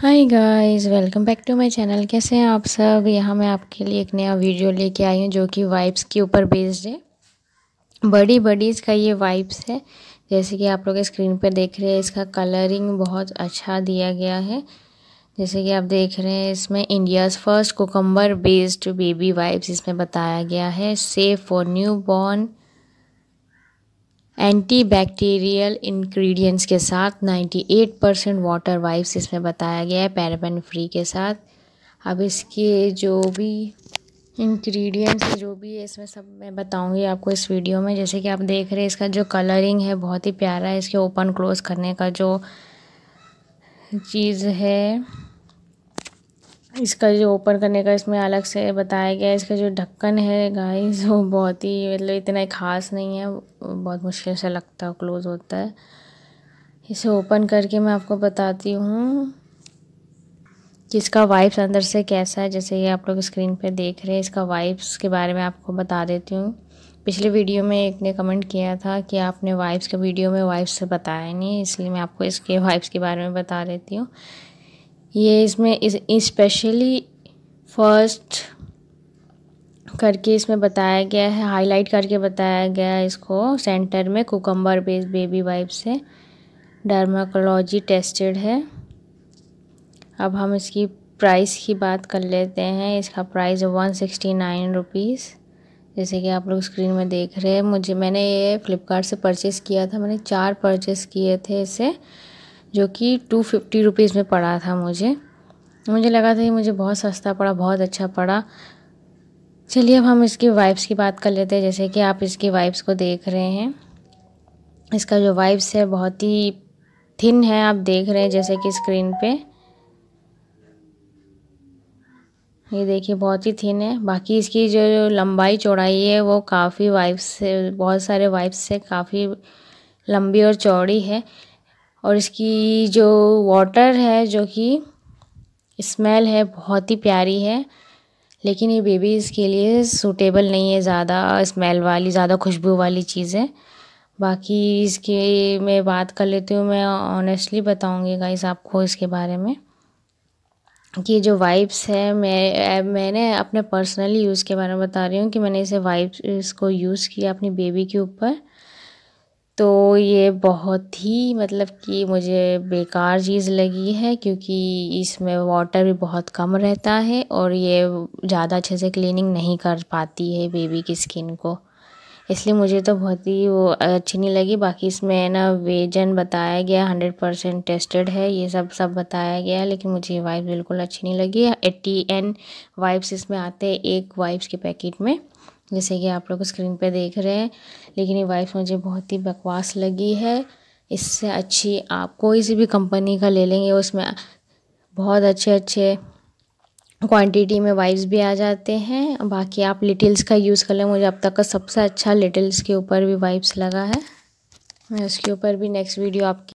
hi guys welcome back to my channel कैसे हैं आप सब यहाँ मैं आपके लिए एक नया वीडियो लेके आई हूँ जो कि वाइब्स के ऊपर बेस्ड है बड़ी बडीज़ का ये वाइप्स है जैसे कि आप लोग स्क्रीन पर देख रहे हैं इसका कलरिंग बहुत अच्छा दिया गया है जैसे कि आप देख रहे हैं इसमें India's first cucumber based baby wipes इसमें बताया गया है safe for newborn antibacterial ingredients के साथ 98 परसेंट वाटर वाइप्स इसमें बताया गया है पैराबेन फ्री के साथ अब इसके जो भी इंग्रेडिएंट्स जो भी है इसमें सब मैं बताऊंगी आपको इस वीडियो में जैसे कि आप देख रहे हैं इसका जो कलरिंग है बहुत ही प्यारा है इसके ओपन क्लोज़ करने का जो चीज़ है इसका जो ओपन करने का इसमें अलग से बताया गया है इसका जो ढक्कन है गाइस वो बहुत ही मतलब इतना ख़ास नहीं है बहुत मुश्किल से लगता है क्लोज़ होता है इसे ओपन करके मैं आपको बताती हूँ कि इसका वाइप्स अंदर से कैसा है जैसे ये आप लोग स्क्रीन पे देख रहे हैं इसका वाइप्स के बारे में आपको बता देती हूँ पिछले वीडियो में एक ने कमेंट किया था कि आपने वाइप्स के वीडियो में वाइप्स से बताया नहीं इसलिए मैं आपको इसके वाइप्स के बारे में बता देती हूँ ये इसमें इस स्पेशली फर्स्ट करके इसमें बताया गया है हाईलाइट करके बताया गया है इसको सेंटर में कुकम्बर बेस बेबी वाइप से डर्माकोलॉजी टेस्टेड है अब हम इसकी प्राइस की बात कर लेते हैं इसका प्राइस है वन सिक्सटी नाइन रुपीज़ जैसे कि आप लोग स्क्रीन में देख रहे हैं मुझे मैंने ये फ़्लिपकार्ट से परचेस किया था मैंने चार परचेस किए थे इसे जो कि टू फिफ्टी रुपीज़ में पड़ा था मुझे मुझे लगा था ये मुझे बहुत सस्ता पड़ा बहुत अच्छा पड़ा चलिए अब हम इसकी वाइब्स की बात कर लेते हैं जैसे कि आप इसकी वाइब्स को देख रहे हैं इसका जो वाइब्स है बहुत ही थिन है आप देख रहे हैं जैसे कि स्क्रीन पे ये देखिए बहुत ही थिन है बाकी इसकी जो, जो लंबाई चौड़ाई है वो काफ़ी वाइब्स से बहुत सारे वाइब्स से काफ़ी लंबी और चौड़ी है और इसकी जो वाटर है जो कि स्मेल है बहुत ही प्यारी है लेकिन ये बेबी इसके लिए सूटेबल नहीं है ज़्यादा स्मेल वाली ज़्यादा खुशबू वाली चीज़ें बाकी इसके मैं बात कर लेती हूँ मैं ऑनेस्टली बताऊँगी गाइस आपको इसके बारे में कि जो वाइप्स है मैं मैंने अपने पर्सनली यूज़ के बारे में बता रही हूँ कि मैंने इसे वाइप्स इसको यूज़ किया अपनी बेबी के ऊपर तो ये बहुत ही मतलब कि मुझे बेकार चीज़ लगी है क्योंकि इसमें वाटर भी बहुत कम रहता है और ये ज़्यादा अच्छे से क्लीनिंग नहीं कर पाती है बेबी की स्किन को इसलिए मुझे तो बहुत ही वो अच्छी नहीं लगी बाकी इसमें ना वेजन बताया गया हंड्रेड परसेंट टेस्टेड है ये सब सब बताया गया लेकिन मुझे ये वाइप बिल्कुल अच्छी नहीं लगी एट्टी एन वाइप्स इसमें आते हैं एक वाइप्स के पैकेट में जैसे कि आप लोग स्क्रीन पे देख रहे हैं लेकिन ये वाइफ मुझे बहुत ही बकवास लगी है इससे अच्छी आप कोई सी भी कंपनी का ले लेंगे उसमें बहुत अच्छे अच्छे क्वांटिटी में वाइप्स भी आ जाते हैं बाकी आप लिटिल्स का यूज़ कर लें मुझे अब तक का सबसे अच्छा लिटिल्स के ऊपर भी वाइप्स लगा है मैं उसके ऊपर भी नेक्स्ट वीडियो आपकी